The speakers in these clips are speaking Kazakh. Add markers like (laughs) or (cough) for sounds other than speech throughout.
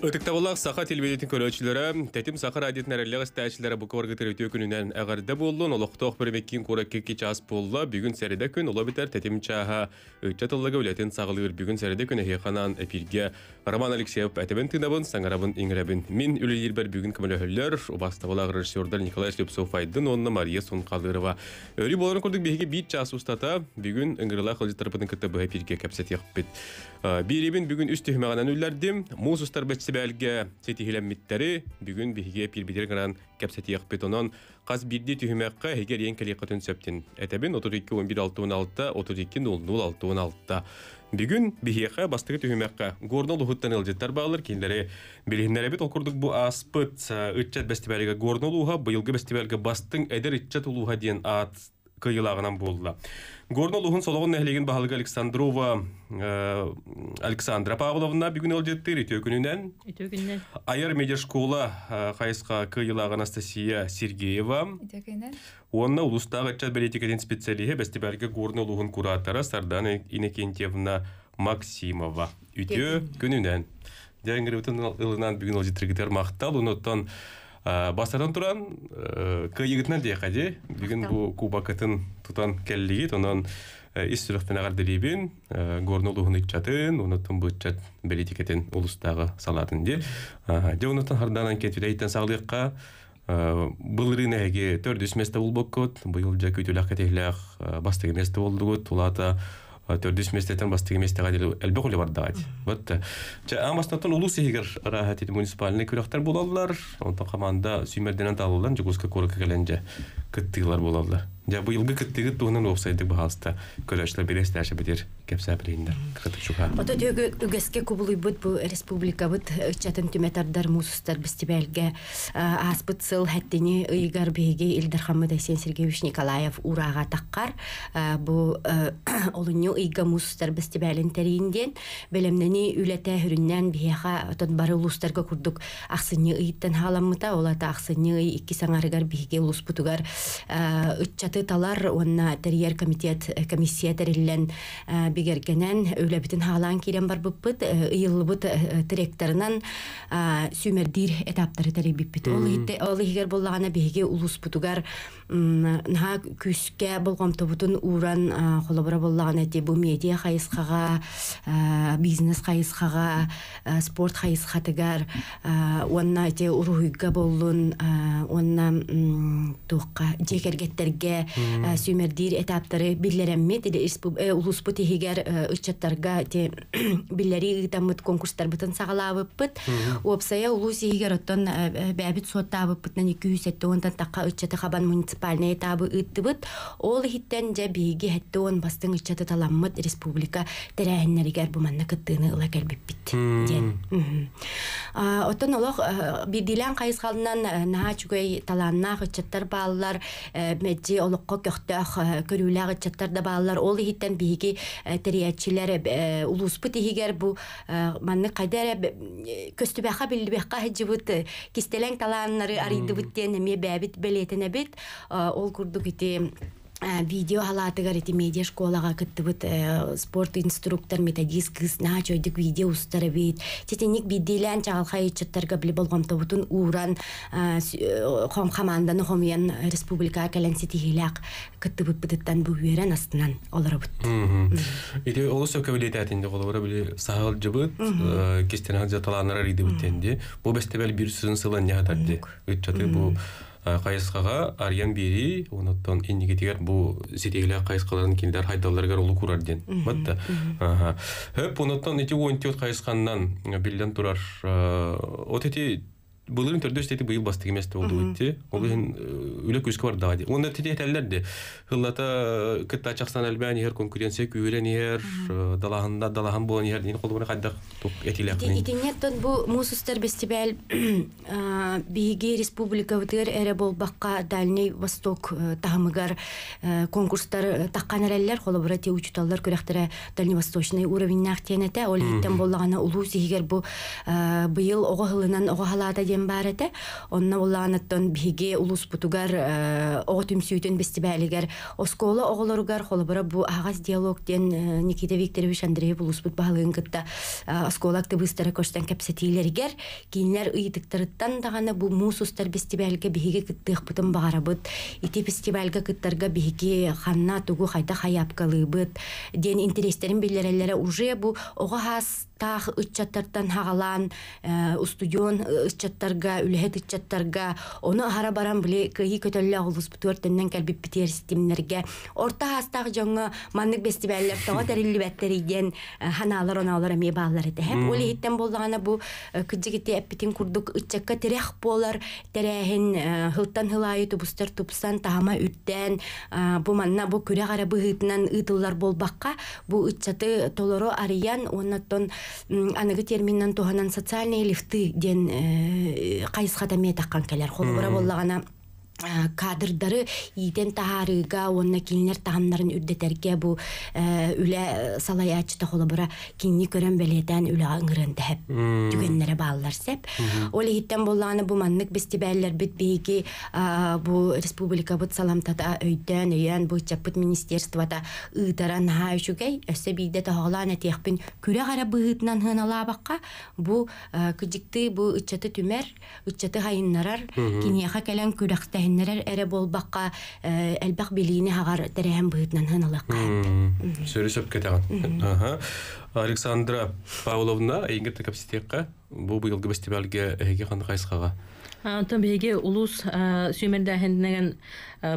Өтіктабылақ сақа телевидетін көрөтшілері, тәтім сақыр әдетін әреліғы стәшілері бұқы варғы тәрөте өкінінен әғарда болуын, олықты оқпірмеккен көрі кеке час болла, бүгін сәреді күн олы бітер тәтім чаға өтчі тылығы өлетін сағылығыр бүгін сәреді күн әхейханан әпірге. Роман Алексеев әтебін тыңдабын, саңарабын, еңірәбін. Мен үлі елбір бүгін кімілі хөллер, ұбастабылақ режиссердар Николай Шлепсов айдын, онны Мария Сунқалырова. Өрі боларын көрдік бейге бейт час ұстата, бүгін үңгірілі қылжы тарпының кітті бұға пирге кәпсет еқпет. Ә, Бейребін бүгін үсті хүмәғанан үлләрдім, мұз ұстар бәтсі Себәлге сетихиләммиттәре бүгін биһиге пирбидер гынан кәпсәтияқ бетонон қаз бирди түйімәққа егер ең кәлі қытын сөптін. Әтәбін 32 11 32 00 16 Бүгін бихиеқа бастығы бит э, горнол ұхыттан бағылыр кейіндері аспыт бастың әдер диен кыйылагынан болды. Горно лухун сологон нехлеген баһалык Александрова Александра Павловна бүгүн эл жеттер Айыр медиа школа кайыска кыйылаг Анастасия Сергеева. Өтөкүнүнөн. Онна улустагы чат билетикеден специалисте бестиберге горно лухун куратора Сардана Инекентьевна Максимова. Өтөкүнүнөн. Дәңгәрәтен ылынан бүгүн эл мактал, онотон Ә, бастардан туран ә, кы йыгытнан дия қаде бүгін бұл кубакытын тутан келлигит онан ис сүрөхтен агар дилибин горнул угун итчатын унутун бытчат белитикетен улустагы салатын ди же унутун харданан кетвилейтен саглыкка бұл эге төрдүс месте болбоккот быйыл жа күтүлак кетелак ә, бастыгы болды болдугут улата төрдүс местетен бастыгы месте гадел элбек уле бардагат. Вот жа амастатан улус егер араха тит муниципальный күрәктәр булалар, онда команда сүймәрдән талалар, жугуска корка келенҗе кыттылар булалар. Я был бы как ты тут на новом сайте богатства, бидер что берешь, даже бедер, как все принято, когда ты чуха. республика, бит четем тебе тар без тебя лге, аспут сел хэттини игар Сергеевич Николаев урага таккар, бу (coughs) олунью ига мус тар без тебя лентериндин, белем нени улете хрюнен тот барылус тар кокурдук, ахсыни итен халамута, олата талар онна тәриер комитет э, комиссия тәриллән э, бигергенен өйләбитин халан килен бар буппыт э, ыйылбыт директорынан сүмердир этаптары тәри биппит ол итте ол һигер буллагана биһиге улус путугар наһа күскә болгом тобутун уран холобра буллагана ти бу медиа бизнес қайысқаға спорт хайысхатыгар онна те уруйга боллун онна тукка жекергеттерге Э, сүмердир этаптары биллерәммет иде э, улуспы тегер үчәттарга э, те (clears throat) биллери гытамыт конкурстар бүтән сагалавып бит. Опсая улусы егер оттан бәбит сотавып битне күсәтте онда тақа үчәтә хабан муниципаль этабы үтте бит. Ол хиттән дә беге хәтта он бастың үчәтә таламмыт республика тәрәһеннәргә бу манна кеттене ла кәлбеп бит. Оттан ул бидилән кайсы халыннан наһа чугай таланнах үчәттәр баллар мәҗи халыққа көхті ақ көрілі ағы чаттарда балалар ол ехеттен бейгі э, тәриәтшілері э, ұлыс бұтығығар бұ э, маңны қайдары көсті бәқа білді бәққа әжі бұт кестелең таланынары арынды бұттен әме бәбіт бәлетін ол күрді күйті Э, видео халатыгар, тыгар медиа школага кытты бит э, спорт инструктор методист кыз начо дик видео устары бит тети ник бит дилен чагал хайчаттарга бли болгом тобутун уран э, хом хаманда ну республика келен сити хилак кытты бит биттен бу үрен астынан олар бит эти олсо кабилетат инде колбар били, сагыл жыбыт кистен хаджаталанар иди битенди бу бестебел бир сүзүн сылан не бу Э, қайысқаға арян бери онотон инниги тигер бу ситигиле кайыскаларын киндер хайдаларгар улу курарден батта хөп онотон ити уонтиот кайысканнан билден турар э, отети Бүлүн төрдө үстеп бүйл басты кеместе болду үтте. Ол ген э, үлек үскә бар дады. Онда тиде әйтәләр ди. Хыллата э, кытта чаксан Албания һәр конкуренция күйрән һәр э, далаһында далаһан булган һәр дине кулы хәдә тук әтиләр. Итеннәттән бу мусустар без тебе ал биге республика үтер әре бул бакка дальний восток тагымыгар конкурстар таккан әрәлләр кулы бура те учталлар күрәктәр дальний восточный уровень нәхтенә тә ул иттән буллыгына улу сигәр бу быел огы хылынан огы халата кэпсиэн баар этэ онна улаанаттан биһиги улус путугар э, оҕотүм сүйүтүн бестибээлигер оскола оҕолоругар холобора бу агас диалог диэн э, Никита Викторович Андреев улуспут баалыын кытта э, оскола активистара көстөн мусустар кинилер ыйытыктарыттан дагана бу муусустар бестибээлге биһиги кыттыахпытын баарабыт ити фестивальга кыттарга биһиги ханна тугу хайта хаяпкалыыбыт Ден интерестерин билереллере уже бу ого хас таах үч чаттардан хагалан э, устуён үч э, чаттарга үлеһет үч чаттарга оны хара баран биле кыйы көтөлө агылыс бүтөрдөндөн келбип битер системлерге орта хастаг жоңго маннык бести бәлләр тога тарилли (laughs) иген ханалар э, оналар ме баллар иде һәм ул иттен булганы бу кыджигите аппетин курдук үч чакка терех болар тереһин хылтан хылай ту бустар тупсан тама үттен бу манна бу күре гара бу бу толоро ариян аныгы терминнан туһанан социальные лифты ден э, кайысхата метаккан келер бұра боллағана кадрдары итен таарыга онна килнер тааннарын үрдетерге бу үле салай ачта холы бара кинни көрөм белетен үле аңрын деп түгөннөрө баалдар деп ол иттен болганы бу манник бисти баалдар бит беги бу республика бут салам тата өйтөн өйөн бу чапт министерствада ыдара наашугай эсе бийде тааланы тепин күрэ кара быытнан хынала бакка бу күжикти бу үчөтө түмөр үчөтө хайыннарар киняга келен күрэхтэ эһэннэрэр эрэ болбакка э, элбак билини хагар тэрэһэн быытнан хыналакка сөрү сөпкетэгэн Александра Павловна эйинге текапситекка бу быйылгы фестивальге эге ханыкайскага Антон беге улус сүмендәһен дигән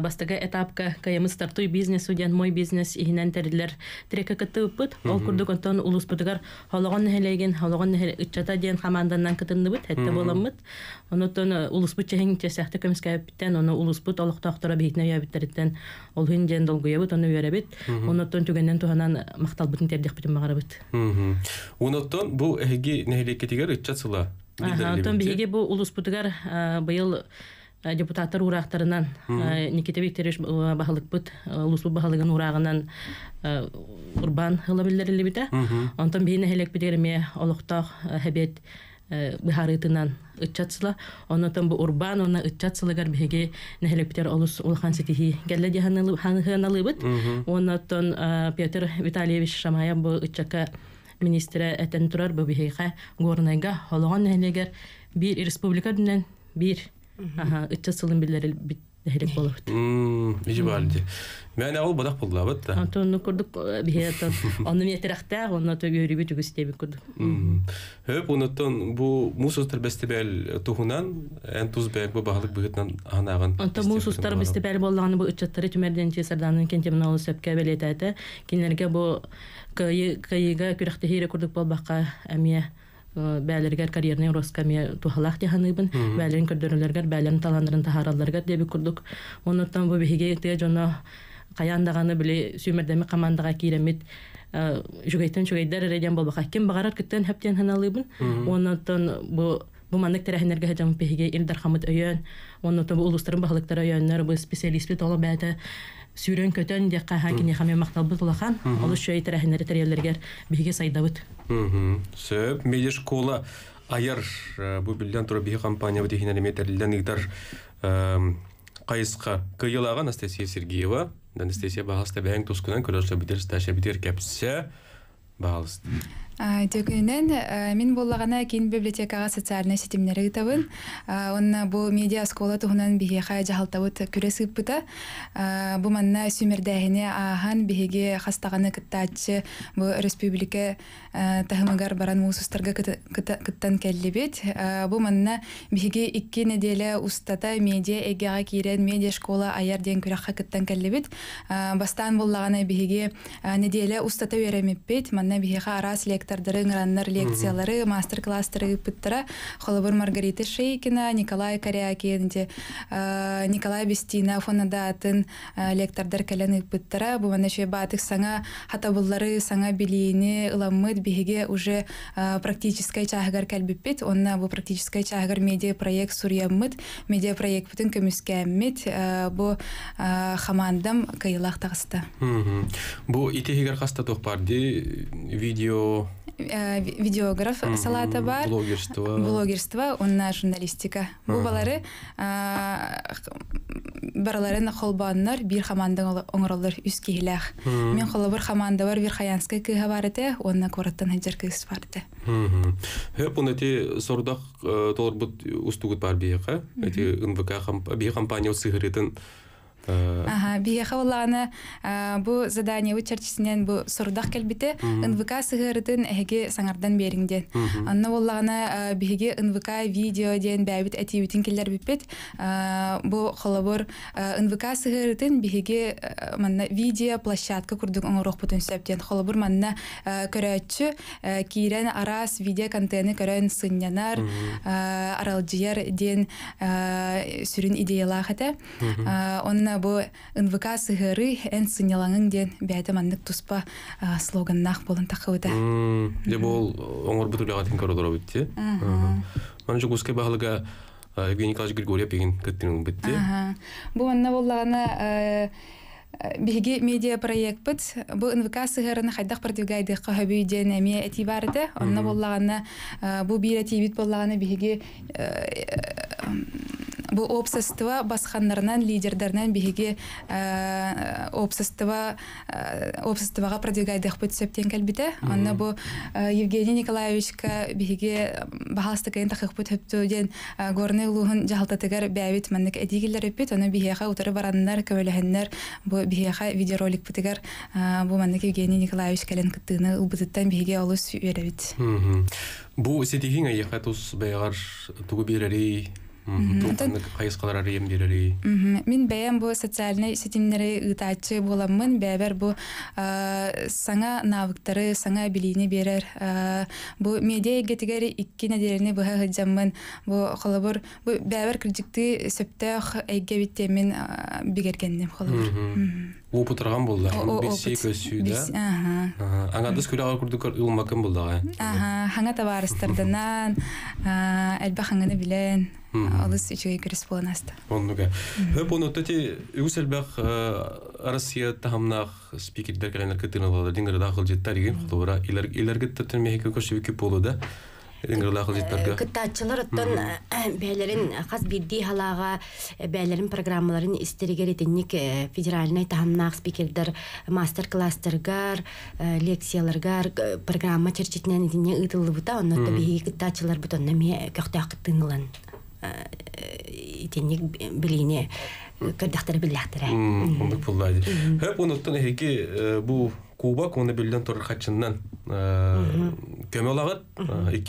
бастыга этапка кайым стартуй бизнес үдән мой бизнес иһнән тәрдләр трекә кәтәп бит. Ул күрдек Антон улус бүтәгәр халыгын нәһәлегән, халыгын нәһәлә үтчәтә дигән хамандан кәтәнне бит, хәтта буламмы? Аны тон улус бүтә хәнгәчә сәхтә кемскә биттән, аны улус бүт алык тактыра биетнә яп биттәрдән. Ул хин дигән дол гыя бит, аны бәрә бит. Аны тон түгәндән туһанан мактал бүтәндәр дип бит мәгәрәбит. Аны тон бу эһеге нәһәлеккә тигәр үтчәсәлә. Отон биһиге бу улуспутугар э, быйыл э, депутаттар урақтарынан э, Никита Викторович бахалыкпыт улуспу бахалыгын урағынан урбан хыла билдериле бите. Онтон биһине хелек бидерме олуқтақ хабет быхарытынан ытчатсыла. Онтон бу урбан она ытчатсылагар биһиге нәһелек бидер олус улхан сетихи гәлле диханылы ханхыналыбыт. Онтон Петр Витальевич Шамаев бу ытчака министра әтән турар бөбейхе горнайга холоған нәлегер бир республика дүнен бир аха үтте сылын билләр бит Дәһәлек булыпты. Мм, иҗи балды. иде. Мен ул бадак булды, э, әлбәттә. (laughs) Аны күрдек, бие ата. Аны мен тирәктә, аны төбе йөри бит үгез тебе күрдек. Мм. Һәп унаттан бу мусустар бестебел тугунан, энтуз бек бу багылык бүгетнән анагын. Аны мусустар бестебел булганы бу үтчәтләре төмәрдән чесәрдән кенче менә ул сәпкә белетәте. Кинәргә бу кайыга күрэхте хире курдук болбакка эмие э, бәлергер карьерный роска ме тухалах те ханыбын бәлерин көрдөрөлөргөр бәлерин таландырын тахаралларгар деби курдук онуттан бу бихиге те жоно каяндаганы биле сүймердеми командага киремит э, жүгейтен жүгейдер эреден болбака ким багарар кыттен хептен ханалыбын онуттан бу бу мандык терахинерге хажам пехиге илдар хамыт өйөн онуттан бу улустарын бахлыктар өйөннөр бу специалист бит оло бәте сүүрөн көтөн де қаһа кини хаме мақталбыт улахан олу шөй тәрәһенере тәрелергер биге сайдабыт сөп медиш кола аяр э, бу билдән туры биге компания бу дигән элементләрдән игдар э, кайыска кыйылага Анастасия Сергеева Анастасия бағаста бәң тускунан көрәшләр бидер сташа бидер кәпсә бағалысты Дегенен э, мен боллағана кейін библиотекаға социальный сетемнері ұйтабын. Онна бұл медиа школа тұғынан бігеға жағалтабыт күре сыппыта. Бұл манна сөмірдәйіне ағын бігеге қастағаны күттатшы бұл республика э, тағымығар баран мұсыстарға күттан кәлебет. Бұл манна бігеге икі неделі ұстата медиа әгеға кейрен медиа школа аяр ден күраққа күттан кәлебет. Бастан боллағана бігеге э, неделі ұстата өремеппет. Манна бігеға арас лек проекттарды ыңраннар лекциялары мастер класстары пыттара холобур маргарита шейкина николай корякин э, николай бестина фонада атын э, лектордар кэлен пыттара бумана ще батык саңа хатабыллары саңа билини ыламмыт биһиге уже э, практическая чагар кэлбиппит онна бу практическая чагар медиа проект сурьяммыт медиа проект бүтүн бу хамандам кыйлах тагыста бу итехигер қаста тоқпарды видео Э, видеограф салата салаты бар блогерство блогерство онна журналистика mm бу балары ә, э, холбаннар бир хамандың оңролдар үс киһилэх mm -hmm. мен хаманда бар верхоянская кыы бар ите онна короттан хедер кыыс бар ите хе бун эти сордах э, толор бут устугут бар биэка эти нвк бие компания сыгырытын Э. Ага, бие хавланы, э, бу задание вычерчисенен бу сурдах келбите, НВК сыгырдын эге саңардан беринде. Анна воллана э, биге НВК видео ден бәбит эти бүтин келер Бу холобор НВК сыгырдын биге манна видео площадка курдук оңорох бутун септен. Холобор манна көрөтчү кирен арас видео контенты көрөн сыннанар, аралдыер ден сүрүн идеялахата. Онна бу НВК сыгыры эн сынялаңын ден туспа болын Де бол оңыр бұтулеға тең көрі дұрау бітті. Мана жүк Евгений Николаевич Григорьев Бұл анна биһиги медиа проектпыт бу нвк сыгырын хайдах продвигайдыкка хөбүйден эми этибарыты онна боллаганна э, бу бир этибит боллаганы биһиги э, э, бу общество басханнарынан лидердарынан биһиги общество обществога продвигайдыкпыт сөптен келбите онна бу евгений николаевичка биһиги бахалстыкын тахыкпыт хөптүден горны улуһун жахалтатыгар бәбит маннык этигиллер өппит оны биһиэха утары бараннар көбөлөһөннөр бу биге видеоролик пытыгар бу менде Евгений Николаевич кален кыттыгны убытыттан биге олос ве уэлавит Бу сетигин а яха тус баягар тугу Мын да кәбезгә карар мин бәем бу социаль ни истениләргә саңа навыктары, саңа билеене берер. Э, бу медиягә тигәрәк иккине диләрне, бу һәҗәмн, бу оклабур, бу бәбер кредити сөптә эгевите мен бигеркәнене кала. Уп утырган булды. 15 200. Ага, аңады күләгә күрде ул макан Алыс үчөй кирис боланаста. Оннуга. Хөп э. ону э, тати э, Россия тамнах спикердер кәленер кетенеләр диңгәр дахыл да? дахыл хас программаларын истергә ретенник федеральный тамнах спикердер мастер лекцияларгар программа бута, итенник билине көрдөхтөр билдехтере. Ондук буллайды. Хөп унуттун эки бу Куба билден 2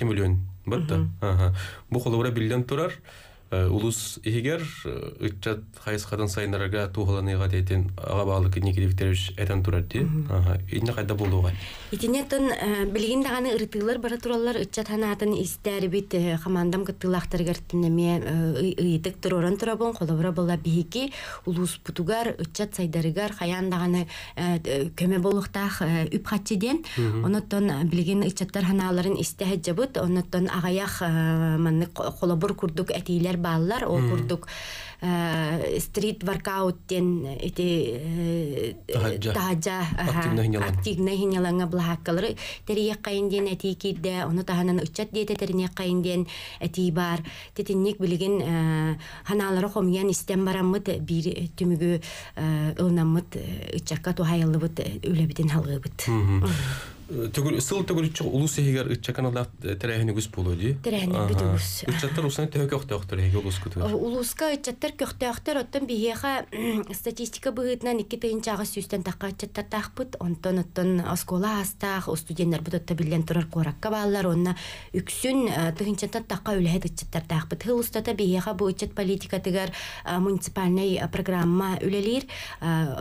миллион. Бетте. Ага. Бу холора билден турар. Э, улус ихигер э, ытчат хайскадан сайнарага тухланыга дейтен ага баалык никидевтерович этен турарди ага инне кайда болууга итине тон э, билгин даганы ырытыылар бара тураллар ытчат ханаатын истер бит хамандам кыттылактар гертинеме ыйтык туророн турабон колобура болла бихики улус путугар ытчат сайдарыгар хаян даганы көмө болуктах үп хатчиден онотон билгин ытчаттар ханааларын истехет жабыт онотон агаях манны колобур курдук этиилер кемер баалар ол стрит воркаут э, ден эти тажа активно хинялаңа блахаккалары терие кайынден эти кирде ону таханан үчат диете терине кайынден эти бар тетинник билген э, ханалары хомиян түмігі бараммыт бир түмүгү э, ылнаммыт ычакка тухайылыбыт үлебитин халгыбыт Түгүл сыл түгүл чык улус э, эгер улус. Улуска статистика бүгетнән 2 тыгынча ага сүстән такка онтон оттон оскола астах у отта билен онна үксүн э, тыгынча такка үләһе үчәттер устата биеха бу политика э, муниципальный программа үлелер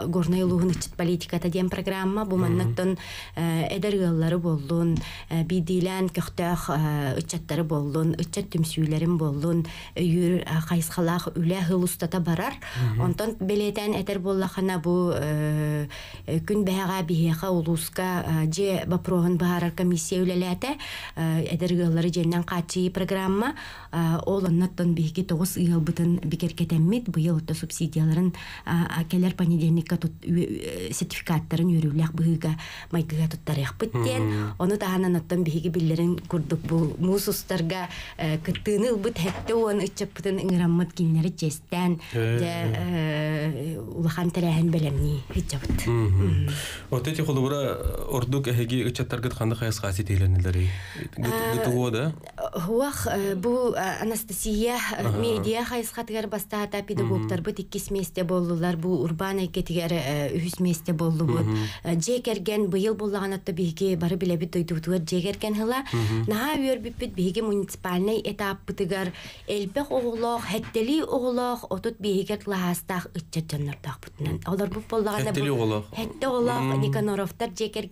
горный улугын үчәт политика тадем программа бу Кыргыллары болдун, э, бидилен кыхтах үчәттәре э, болдун, үчәт тимсүйләрем болдун, үйр кайсхалах э, үле хылустата барар. Ондан белетен әтер булла хана бу күн бәгъа биһәга улуска же бапрогын барар комиссия үлеләтә. Әдер гыллары җеннән качы программа, ул аннан биге тогыз ел бытын бикергә тәмит, бу ел субсидияларын акелер понедельникка тут сертификатларын йөрүләк бигә майгәтә тарих кыттен оны таһанан оттон биһиги биллерин курдук бу муус устарга кыттыыны ылбыт хэтте уон ыччаппытын ыңыраммыт киннери честен же улахан тэрэһэн белемни хыччабыт вот эти холубура ордук эһиги ыччаттаргыт ханды хаяс хаси тейлэнилери гытуо да хуах бу анастасия медиа хаяс хатыгар бастаата педагогтар быт иккис месте боллулар бу урбан экетигер үһүс месте боллубут же керген быйыл буллаганатта биһиги биһиги бары биле бит дойду дуур жегер кен хыла наа үөр бит бит биһиги муниципальный этап бытыгар элбек оголох хеттели оголох отут биһиге лахастах ытча жаннартах бутнан алар бу боллаганда хеттели оголох хетте оголох никаноровтар жегер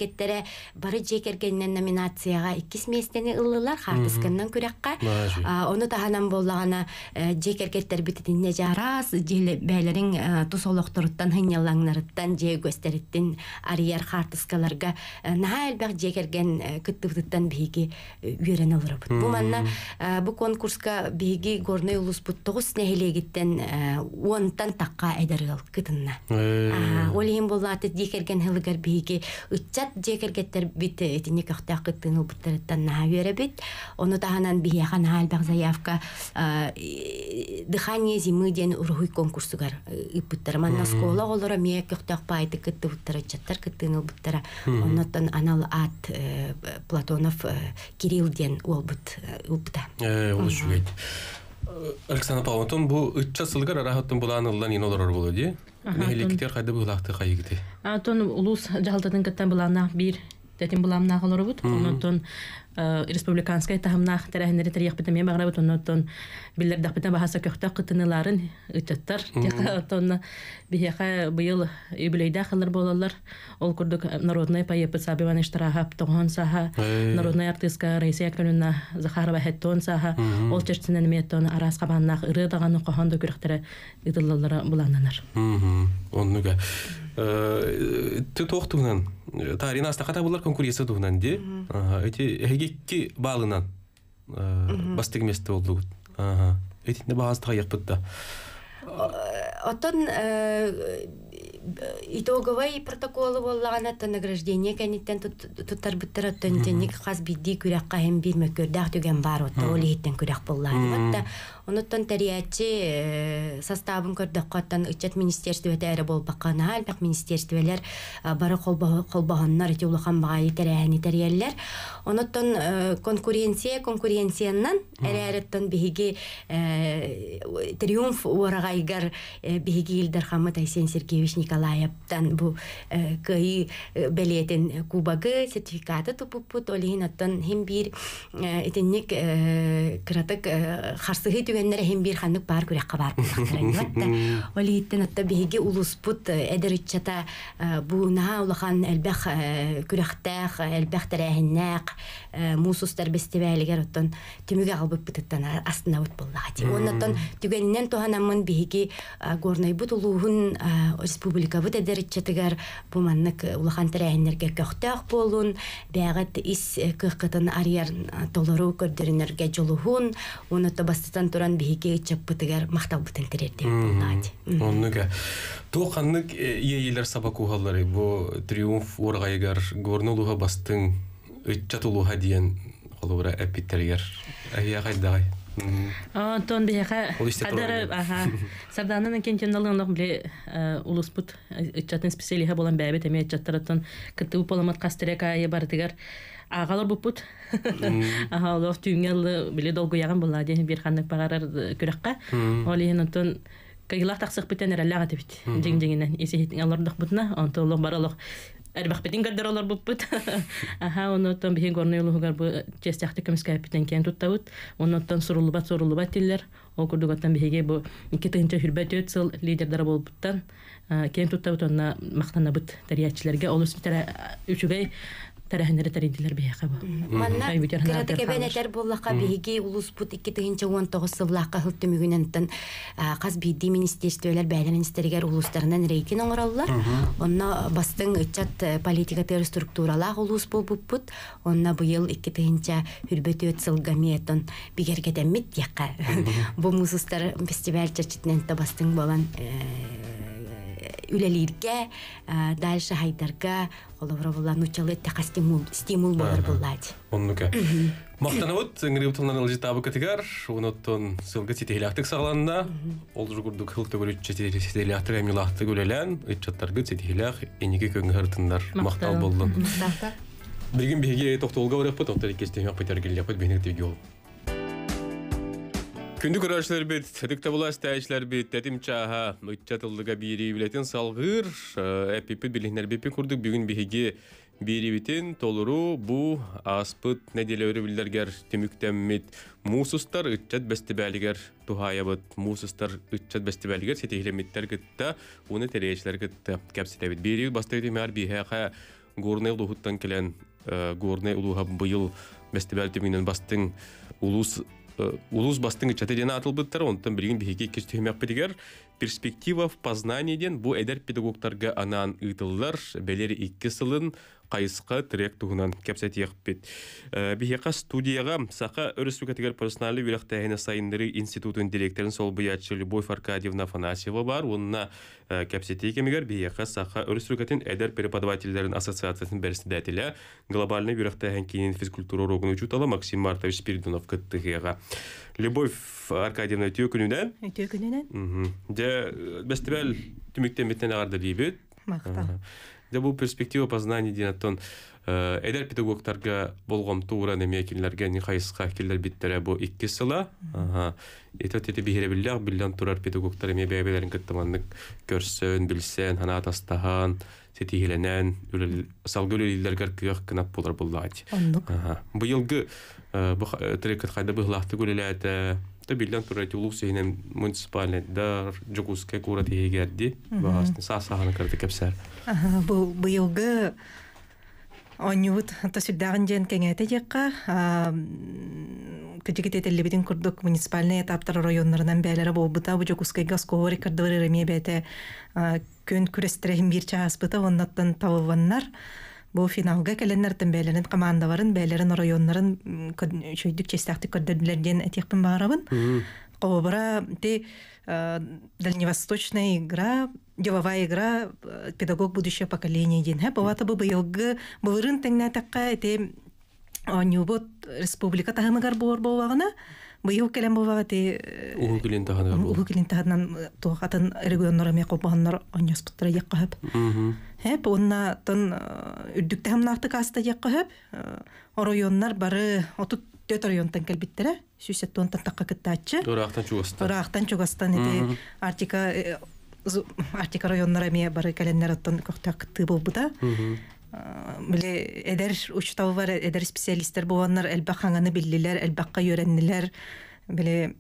бары жегер номинацияга 2 местени ыллылар хартыскандан күрәккә аны таханан боллагана э, жегер кеттер бит дине жарас желе бәйләрин э, тусолохтырыттан хыньялаңнарыттан же көстәриттин арияр хартыскаларга э, элбэх жекерген э, кыттыбытыттан биһиги э, үйөрен алырабыт. Бу манна э, бу конкурска биһиги горной улуспут тогус нехилегиттен уонтан такка эдерил кытынна. Ол эм боллаты дикерген хылыгар биһиги ытчат жекергеттер бит этине кахта кыттын улбуттарыттан наха үйөребит. Ону таханан биһихан хаалбах заявка дыхание зимы ден ургуй конкурсугар ыппыттар. Манна скола олора мия көхтах пайты кытты буттара чаттар кытын улбуттара. Оннотон анал ол ат э, платонов э, кирилден ол бұт ұлпыта э, ол жүгейді Александра Павловна, бұл үтча сылғыр арахаттың бұлан ұлдан ен олар бұл өде? Нәйліктер қайда бұл ақты қайы кіде? Атон ұлыс жалдадың кіттен бұлана бір дәтін бұламна қалар бұд. Онтон Э, республиканская таһымнаах тэрэһиннери тэрийэхпитэмиэ баҕарабыт онно оттон биллэрдэхпитэ баһаса көхтөх кытыныларын ычаттар тиэхэ оттонна биһиэхэ быйыл юбилейда ол курдук э, народная поэпы сабиван иштарахап тогон саха э. народная артистка раисия ол чечтинен миэттон араас ыры даганы кохон да Э, таарин астаката булар конкуренция де эти эгекки баалынан э, бастык болды болдугут этинде э, отон Э, итоговой протоколы боллағана то награждение кәнеттен туттарбыттар оттонтенник хас бидди күрәк каһем бирме көрдәк түген бар отта ол иһиттен күрәк боллаан отта онуттан тәриятчи э, составын көрдәк коттан ычет министерство тәре болбаккана албак министерстволар э, бары колбаханнар ити улахан багай тәрәһәни тәриялләр онуттан конкуренция конкуренцияннан әрәреттен биһиги триумф уарагайгар биһиги илдар хамы тайсен сергеевич Николаевтан бу э, кыйы э, белетин кубагы сертификаты тупупут олиһин оттон хим биир э, итинник кыратык харсыһы түгеннере хим биир ханнык баар күрек кабар булаккыраныбатта (laughs) олиһиттен отто биһиги улуспут эдериччата бу наха улахан элбэх күрэхтээх элбэх тэрэһиннээх муусустар бестебээлигер оттон түмүгэ албыппытыттан астына бут буллаха ти оннотон түгеннен туханаммын биһиги горнойбут улуухун республика уликабыт эдерчетигер бу маннык э, улахан тирәһиннерге көхтөх болун бәгат ис э, кыхкытын арьер э, толору көрдөрүнөргө жолугун уну тобастытан туран биһиге чаппытыгар макталбытын деп булнат оннуга то ханнык иелер сабакухаллары бу триумф ургайгар горнулуга бастың өтчат улуга диен холура эпитергер әйя кайдагай Тон бияха адары аха сарданын кентен алынлык биле э, улуспут э, ичатын специалиха болан бәбе теме ичаттардан кытты уполамат кастерека я бардыгар агалар бупут (laughs) э, аха олох түйүнгел биле долго яган була ден бир ханны багарар күрәккә олиен тон кыйлах таксык битен рәлләгә тибит жиң исе алардык бутна баралык әрбәх бетин ғар даролар бут-бут. (laughs) Аха, он оттан горны горнойолу ғар біген э, чест-частикамыз капитан кен туттабыт Он оттан сурулу-бат, Ол кудугаттан біген біген 2 3 4 4 4 4 4 4 4 4 4 тәрәһенәрә тәрәйделәр бейә хабы. Манна кәрәтәкә бәнәләр буллаха бейге улус бут ике тыгынча уан тоғыз сывлаха хылты мүгінен тын қаз бейді министерстуелер бәлі министерігер улустарынан рейтин оңыралылар. Онна бастың өтчат э, политика тәрі структуралақ улус бұл бұл бут. Онна бұйыл ике тыгынча үрбөті өт сылғами етін бігергеден мит яқа. Бұл мұсыстар фестиваль чәрчетінен бастың болан э, үлелирге э, дальше хайдарга оловро булла нучалы стимул стимул болар буллать оннука мактанабыт ыңры утунан ылжы табы катыгар сылгы сетелактык сагланна ол жугурдук хылты көрүчче сетелактык эмилакты көлелен ытчаттаргы сетелак энеге Күнді күрәшілер біт, түдікті бұла стәйшілер біт, тәтім чаға, мүйтчә тылдыға бейірі білетін салғыр, әпіпі білігінер бепі күрдік, бүгін бігіге бейірі бітін, толыру, бұ, аспыт, нәделі өрі білдергер, теміктәммет, мусустар, үтчәт бәсті бәлігер, тухая бұт, мусустар, үтчәт бәсті бәлігер, сетегілеметтер күтті, оны тәрейшілер күтті, кәпсіте біт. Бейірі басты өтім әр бейхәқә, горнел дұхыттан келен, горнел ұлуға бұйыл, бәсті бәлтімінен бастың, улус Э, улус бастыңы чатеден атылбыттар онтын билигин кесті кистүмяк бедигер перспектива в познаниеден бұ эдер педагогтарға анаан ыйтыллар бәлері икки сылын кайыска тирек туһунан кепсетиях ә, бит. Бихека студияга саха республикатыгар персонали вилахтайна сайындыры институтын директорын сол Солбыячы Любовь Аркадьевна Фанасьева бар. Онына Онна ә, кепсети кемигер бихека саха республикатын эдер преподавательдерин ассоциациясынын председателя глобальный вилахтайхан кинин физкультура урогуну учутала Максим Мартович Спиридонов кыттыгыга. Любовь Аркадьевна түйө күнүнөн. Түйө күнүнөн. Де бестебел түмүктен беттен агарды дейбит. Мақтан. Иде бу перспектива познания динатон эдер педагогтарга болгом туура неме экенлерге гани хайсыкка биттере бу 2 сыла. Ага. Эте тети бири биллер билден турар педагогтар ме бебелерин кеттеманлык көрсөн, билсен, ана атастаган, сети хеленен, салгылы илдер керкек кынап болдур булдыч. Ага. Э, бу йылгы бу трекет хайда бу лахты гөлелете, то билен турати улус синем дар жугуске курати егерди вахасны кырды кепсер. Бу быйылгы оньюут тосүлдагын жен кеңэте жакка кыжыгит курдук муниципальный этаптар районнарынан бээлери болбута бу жокускай гасковори кырдыбырырыме бээте күн бир оннаттан Бу финалга келеннәр тәмбәләрен командаларын, бәйләрен районнарын чөйдүк чистәхтик кердәдләрдән әйтәпмен барабын. Кобра ди э, Дальневосточная игра, деловая игра, э, педагог будущего поколения ден. Хә, бу ата бу елгы бу рын тәңнә тәкъа ди. республика тәһәмгәр бу бар вагына. быйыл келен бу вагыты угу келен тахан угу келен таханнан тугатан регионнор хеп онна тон э, э, бары отут төт районтан келбиттере э, сүсет тон тантакка кыттачы турактан чугастан турактан чугастан эти артика артика бары Били эдер эш учтавы бар, эдер специалисты буганнар, эл бахангны билдиләр, эл бакка йөрәнниләр. Били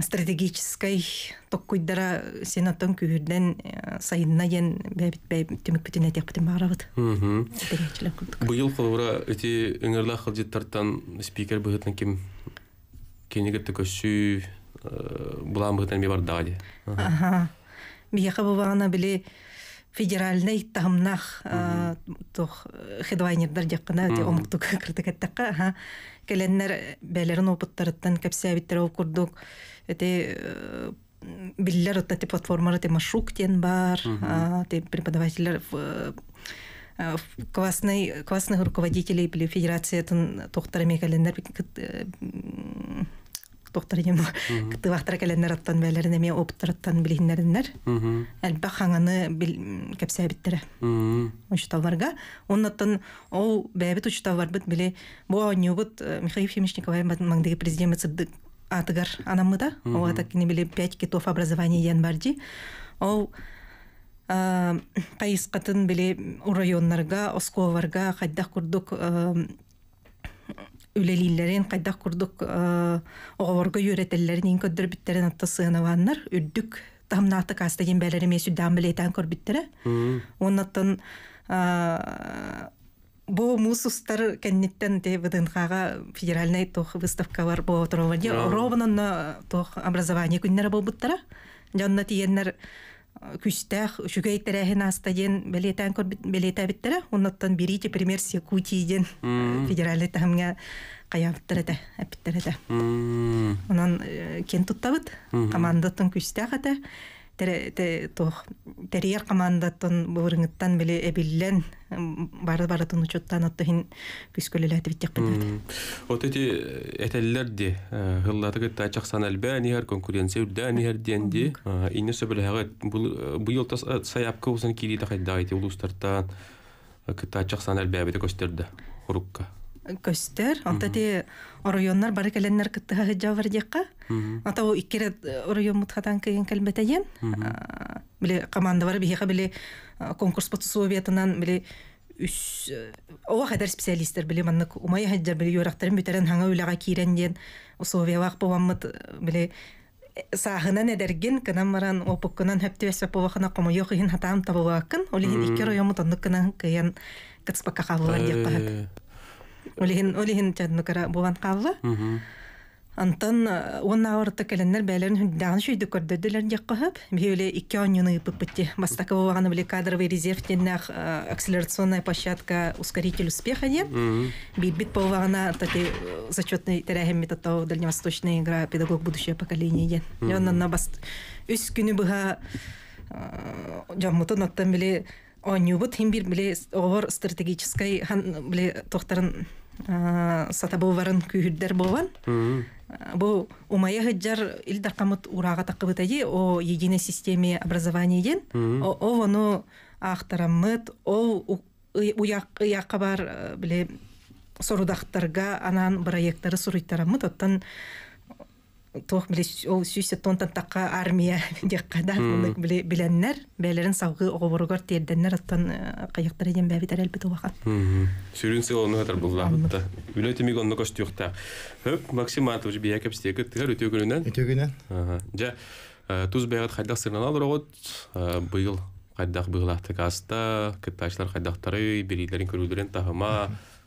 стратегический токкуйдара сенатон күхдән э, сайынна, ген бәбит бәй бит нә дип бит мәгаләде. Хм. Бинечлә Бу ел хуыра эти өңөрләр хәҗи тарттан спикер бу ким, кем киңегә булам сөй, буламгыдан ми бар дади. Ага. Мия хабывана били федеральный тамнах тох хедвайнердар жаккана те омуктук (laughs) кыртыкаттакка ха келеннер бәлерин опыттарыттан капсиабиттер об курдук эти э, биллер вот эти платформары те маршрук тен бар те преподавательлер э, классный классных руководителей федерация тохтарами келеннер тохтар ем кытыбахтар келеннер аттан бәлер неме оптыраттан билиннердер әлбә хаңаны кепсәбиттере учталарга оннаттан ол бәбит учталарбыт биле бу нюбут э, михаил президент атыгар анамыда ол атак не биле пять китов образования ян барди ол кайыскатын э, биле районнарга хайдах курдук э, үлелиллерин кайдах курдук э, оговорго юретеллерин ин көддөр биттерин атта сыйынаваннар үддүк тамнаты каста кимбелери мен сүдан билетен көр биттере оннаттан э, бо мусустар кеннеттен те вднх федеральный тох выставкалар бо отурган ровно тох образование күннөрү болуп буттара жанна күстәх үчүгэй тэрэхэн астаден белетэн кор белетэ оннаттан берите пример секутииден федеральный тамга каябыттарата аппиттарата онон кен туттабыт командатын күстәх ата Тәрия командатын бөрүнгәттан биле әбиллән бары бары туны чөттан атты хин күскөлеләр дип тик кыйдыр. Э, Оты ди әтәлләр э, ди, хыллары гәтә чаксан әлбәни һәр конкуренция үлдә ни һәр дин ди. Инесе бу ел э, та саяпка узын киди дә хәйдә ди, улустарта кыта чаксан әлбәби дә Хурукка. көстер онта те районнар бары келеннер кыттыга хыджа бар диякка онта у иккере оройон мутхатан биле команда бар бихека биле конкурс условиятынан биле үс э, оа хәдәр специалисттер биле маннык умай хәджа биле юрактарын бүтерен хаңа үләгә кирен условия э, биле э, саһынан эдерген кынан опуккынан иккер олеген олигин чадмыкара булган калла. Антон онна орта келеннер бәлерін хүндағын шүйді көрдірділер дек қоғып, бейілі 2 он юны пыппытті. Бастака болғаны біле кадровый резерв теннақ акселерационная площадка ускоритель успеха ден. Бейбіт болғана тати зачетный тәрәхем метатау дальневосточная игра педагог будущее поколение ден. на баст үс күні бұға жаммытын оттан біле онюбыт хим бир біле оғыр стратегической хан біле тоқтарын Э, сата боварын күйүрдер болған э, бұл умая хыджар илдар камыт о единой системе образования ден о вону ахтарамыт ол ұяққа бар э, біле сорудақтарға анан проекттары суруйттарамыт оттан туох биле ол сүйсе тонтан такка армия (laughs) диякка да биленнер бээлерин салгы оговоругор тиэрденнер оттон кыйыктар э, эден бэбитер элбит улахан сүрүн сыйлоону катар буллаабытта үлө тимиг онно костюхта хөп максим атович биякепстеги тыгар өтөгүнүнөн өтөгүнөн жа э, туз бээгат хайдак сырналал рогот э, быйыл хайдак быйылахты каста кыттаачлар қайдақтары бирийлерин көрүүлөрүн тахыма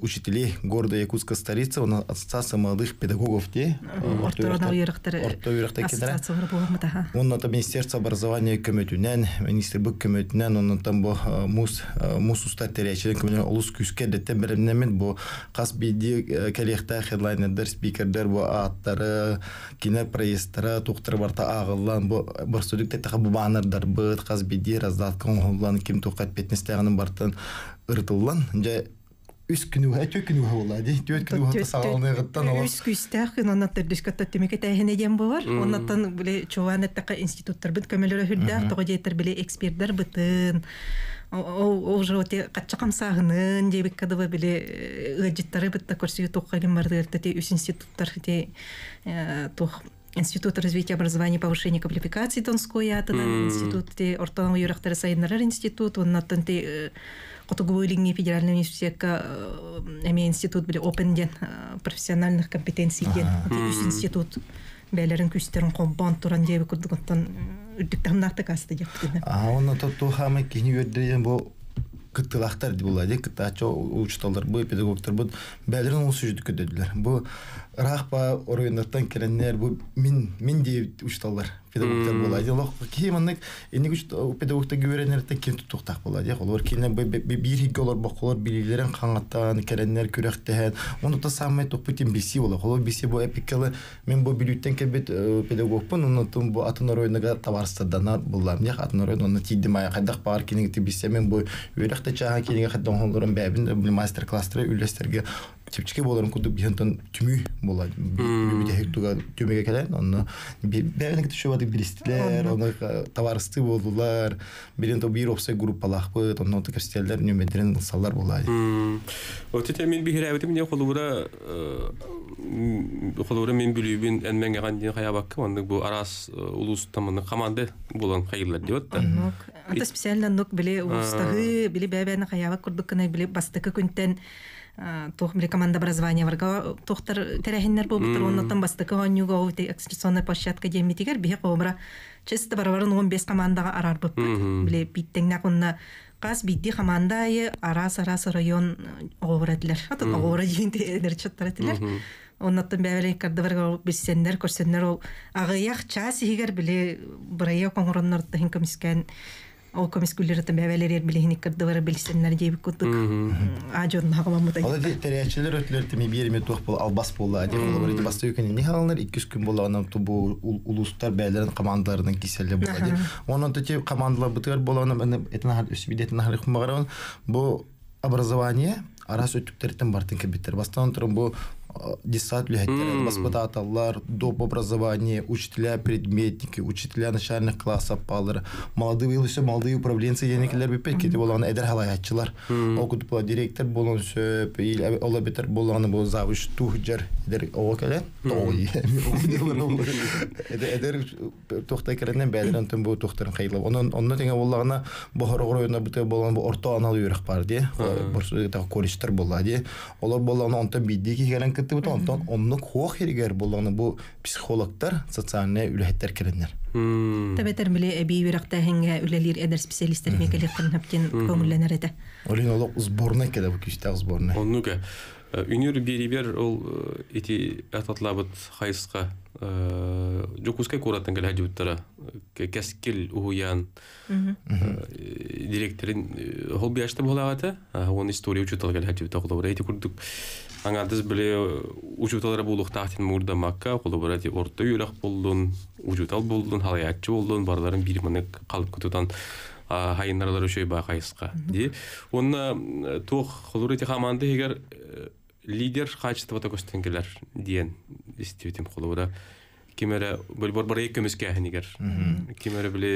учителей города Якутска столица, у нас ассоциация молодых педагогов те. Он там министерство образования көмөтүнөн, министрлик көмөтүнөн, он там бо мус мус устат теречилин көмөтүнөн улус күскө дете биримнемен бу кас биди келехта хедлайнердер, спикердер бо аттары, кине проездтара туктыр барта агыллан бу барсудикте таха бу баннердер бу кас биди раздатка ким тукат петнестегинин бартын ыртыллан же үс күнүһә тө күнүһә була ди тө күнүһә сагалныгыттан ала үс күстәх кынана тердис катта темеке тәһене дем бар оннан биле чуван әттәкә институттар бит көмөлөрө хүрдә тогы жетер биле эксперттер бытын ол же те катчакам сагынын дебек кадыбы биле ыджиттары бытта көрсөй туккалым барды эртете үс институттар те тух Институт развития образования и повышения квалификации Донской атынан, институт ортоновый юрахтары сайыннарар институт, он те Котугуилингни федеральный университет эми институт биле open ден э, профессиональных компетенций ден институт бәлерін күстерін қомбан туран дебі күрдігіттен э, үрдіктен нақты касты деп А оны тотту хамы кини өрдеген бұл кыттылақтар деп болады кытта ачо бұл педагогтар бұл бәлерін ол сөздік деділер. бұл па оройнаттан келеннер бу мин мин дип учталлар педагогтар бол ди лох кем аннык эне күч педагогта гүренерден кем туктак була ди олор кинен бир олор баколор билилерин каңаттан келеннер күрөктөн уну та самый топутин биси була олар биси бу эпикалы мен бу билүттен кебет э, педагогпун уну тум бу атын оройнага табарстадана булам ди атын ону тидим май кайдак бар кинен ти бисе мен бу үрөктө чага кинен хаддан холдорун бэбин мастер класстары үлөстөргө чипчике болорун күтүп бинтан түмү болай бүгүн дейек туга түмүгө келет аны бебени кетип шуба деп билистилер аны таварысты болдулар бирин то бир офсе группалах бу тонно то кристиалдар нүмөтрин салдар болай өтө темин би хирай өтүм дие холура э, холура мен бүлүбүн эң мәңгеган дие хая бакка аны бу арас э, улус тамыны команда болон кайылар деп отта ата специально нок биле устагы биле бебени хая бак курдук кына биле бастыкы тух команда образования варга тухтар терехиннер булбутыр оннотон бастыкы оннюга ов экстрационный площадка демитигер бихе кобра чисто он 15 командага арар биле биттеңне кунна кас бидди команда арас арас район огуратлар ата огура жинде эдер агыяк час игер биле бырая Ол комис күлләр дә бәвәләр ер белән ник кирдә бара белсеннәр дип күтүк. А җон һагыма мәтә. Ал дә тәрәчеләр өтләр теме берме тух бул ал бас булды дип булыр иде бас төкене ни халаннар 2 көн булганнан ту бу ул устар бәйләрен командаларының кисәле булды дип. Аннан төтә командалар бүтәр булганнан менә этен хәл үсү бит бу образование арасы төктәрдән бартын кибеттер. Бастан торып бу десант лехтерен воспитателлар, доп образование, учителя предметники, учителя начальных классов палары, молодые вилусы, молодые управленцы енекелер биппет кети болған әдір халаятчылар. Окуд була директор болон сөп, ил ола бетер болғаны бұл завуш тухжар, әдір оға кәлі, той. Әдір (laughs) тоқтай кәрінен бәдірін түн бұл тоқтарын қайлы. Оның теңе болағына бұхар оғыр бұты болған бұл орта анал үйріқ бар де, бұл колледжтер болады. Олар болағына онтан биддей кегерін күрсәтте бит аны онны хох ергер булганы бу психологтар социальне үлеһәтләр кирәннәр. Тәбәтер миле әби бирәк тәһәнгә үләләр әдәр специалистлар мәкәлә кылынып кин көңелләнәр иде. Олин кеде бу кичтә узборна. Оннуга үнер э, бирибер ул э, эти ататлар бит хайсыга э, жокускай куратын гәле җибәтәр. кескил уян. Директорын хобби ашты булагата. Аны история үчә тагыл гәле җибәтә. Әйтү күрдек. Аңа дис биле учуталар булдык тахтын мурда Макка, булды бирәти орты юрак булдын, учутал булдын, халыатчы булдын, барларын бир мине калып кытудан хайыннарлар өшөй байкайсыкка. Ди, уны э, тох хулурети хаманды егер э, лидер качытып атып көстенгеләр дигән дистебитем хулуда. Кимере бул бер бер ике мискә хәнигер. Кимере биле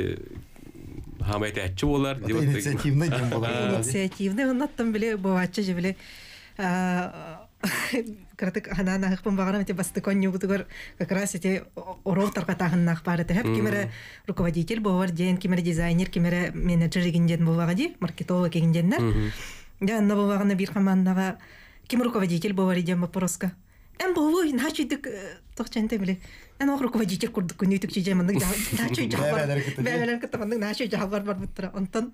хамайтачы булар дип атыйк. Инициативны дигән (laughs) булар. Инициативны аннан тан биле бавачы җибеле. кратык ханан ахпын багарам те бастыкон нюгутугар как раз эти уроктарга руководитель бовар ден кимере дизайнер кимере менеджер эгинден булага маркетолог эгиндендер да анна бир командага ким руководитель бовар идем вопроска эм эн ох руководитель курдук күнүйтүк (laughs) бар онтон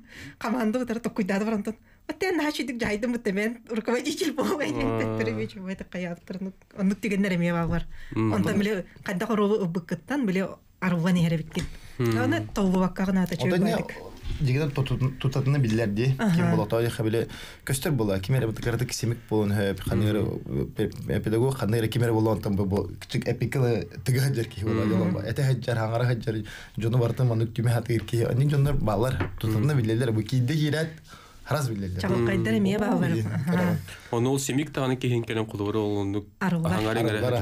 Атен хашидик жайдым бут мен руководитель болған мен төрөбүч бойда каяптырны онук дегендер эме бар. Онда биле кайда хору быкыттан биле арван эребиккен. Аны толу баккагына тутатыны билдерди. Ким болот ой көстөр бола. Ким эребит кырдык семик болон хөп ханыр педагог ханыр ким эребит болон там бу кичик эпикалы тыга бола Эте хаджар хаңара бартын балар хараз билелер. Чагыл кайдар эмне баа бар. Ону ол семик таны кеген келен кулуру олунду. Арылар.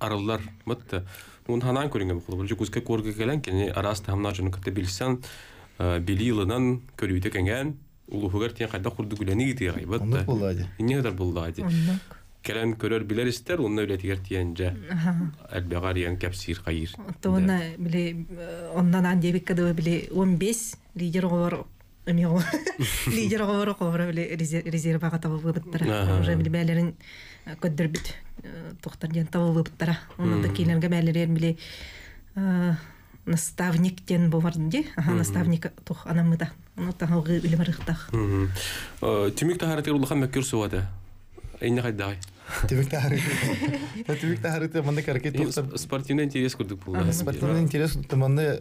Арылар. Э, Мытты. Э, Ун ханан көрүнгөн кулуру. Жүкүскө корга келен кени арас тамна жуну кытты э, билсен, били йылынан көрүйдө кенген. Улугугар тен кайда курду гүлени гити гайбат. Ондук булды. Эмне кадар булды ади. Келен көрөр билер истер, онна үле тигер тиенже. Әлбәгар ян кәпсир кайыр. Тона биле оннан андебеккада биле 15 лидер олар эми (laughs) лидер оговору ковра биле резервага табы выбыттара уже биле бәлерин э, көддөрбүт э, тохтар ден табы выбыттара уну да кийинерге бәлерен биле наставник ден бовардын ди наставник тух анамыда уну тагы биле барыктах э, тимик тахаратер улахан мәккер суада эйне кайдагай Түбік тағары. Түбік тағары. Мында каракет. Спортивный интерес көрдік бұл. Спортивный интерес томанда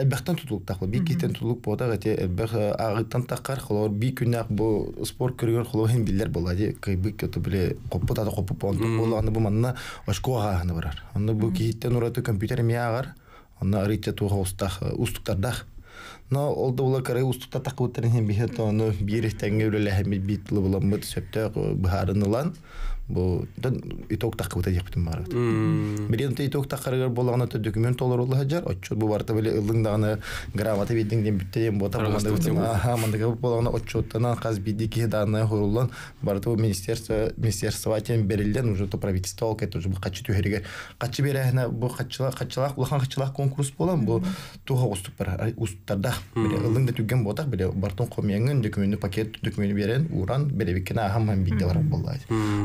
Элбәхтән тутылып таклы, бик китен тутылып бода гәте элбәх агыттан таккар хлор би күнәк бу спорт кергән хлорин билләр була ди кыйбы көтү беле коппа тата коппа булган бу манна ашко агыны бар. Анда бу киттен ураты компьютер миягар. Анда ритте туга устах устуктардах. Но ол да ула кара устукта такып үтерен һәм бихәт аны бирехтәнгә үләләһәм бит булам бит сөптә улан бу итог такка бута деп китим барат. Бирен те итог таккарыгар болгана документ олар улла хаҗар отчет бу барта беле ылдыңдагына грамота бидиңден биттен бота болганда аха мындагы болгана отчеттана каз бидики данная хоруллан барта министерство министерство атен берилден уже то правительство ол кету бу качы төһерге качы берәһне бу качылар качылар улахан качылар конкурс болам бу туға уступ бар устарда беле ылдыңда түген бота беле бартон комияңын документі пакет документ берен уран беле бикена һәм һәм биддәләр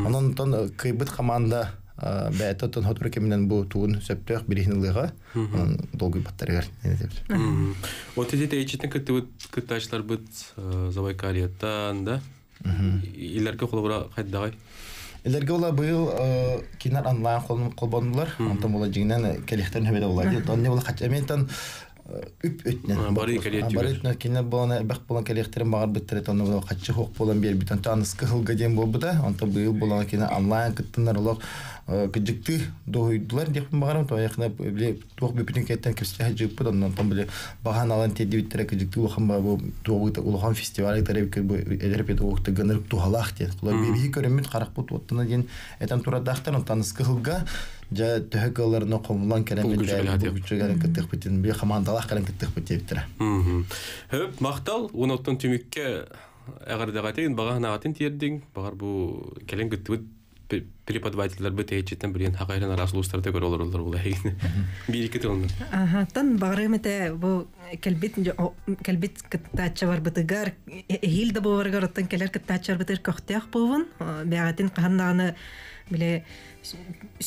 Анан онтон э, кыйбыт хаманда э, бәйті тұн хотпыр кемінен бұл туын сөптөк бірігініліға долгы баттарығар. Вот эти тейчетін кітті бұт кітташлар бұт Забайкарияттан, да? Илерге қолыбыра қайдағай? Илерге ола бұйыл э, кинар онлайн қолбанулар, онтан бола жігінен келектен хөбеді олайды. Онтан не бола қатшы әмейтан үп үтнен. Бар икәл ятты. Бар үтнен кине буланы бак булан кәлектерен багар биттер тонны булан катчы хок булан бер битен таныс кыл гадем булбы да. Анта быел булан кине онлайн кыттыннар улак кыжыкты дойдулар деп багарам то аякна биле тох бипитен кеттен кипсе хаҗып бу доннан тон биле баган алан теди биттер кыжыкты улхан ба бу тогыта улхан фестивалы тареп кел бу элерпе тогыкты гыныр тухалах тет. Кулар бибиһи көрәммит карак бу тоттына ден этен тура дахтан таныс кылга жа төһөкөлөрүнө комулан керем бүчөгөн кеттик битин бир командалах керем кеттик бит дептир. Хөп мактал уноттон түмүккө әгәрдәгә тен баган атын тиердин, багар бу келен гыттыбыт преподавательдер бит әйтчетен белән хакайран расулустар да көрәләр булар була һин. Бир ике тон. Аха, тан багрым это бу келбит келбит кыттача бар битгар хилдә бу варгар тан келер кыттача битер кохтях бувын, бягатын кандаганы биле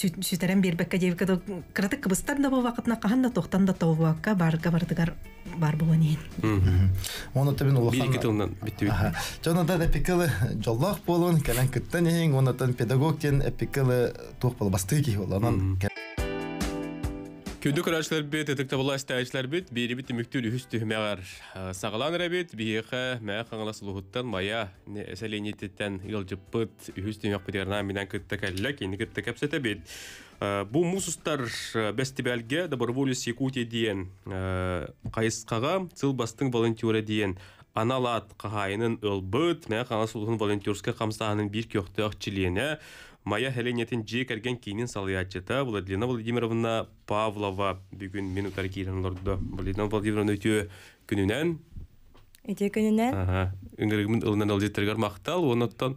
сүтәрен бербекке дебекке кыраты кыбыстар да бу вакытна каханда тохтан да тобуакка барга бардыгар бар булан иен оны тебен улахан китылнан битти битти жана да эпикалы жоллах болун келен кыттан иен онотан педагогтен эпикалы тух бол бастыки боланан Күдік ұрашылар бет, үтікті бұл астайшылар бет, бері бітті мүктіл үхіс түхмәғар. Сағылан ұра бет, бейіқі мәғі қаңылас ұлғыттан, мая әсәленеттеттен үлжіп бұт, үхіс түхмәқ бұдерна менен күтті кәлік, ені күтті кәпсеті бет. Бұл мұсыстар бәстібәлге, Доброволес Якутия дейін қайысқаға, цылбастың волонтері дейін аналат қағайының өлбіт, мәғі қаңылас ұлғын волонтерске қамсағының бір көқтіғ чилене, Мая хәленетін жи кәрген кейнин Бұл Владлина Владимировна Павлова бүгін мен утар кейлен лорды. Владлина Владимировна өтіе күнінен? Өтіе күнінен? Ага. Үңірігімін ылынан алжеттергер мақтал, оныттан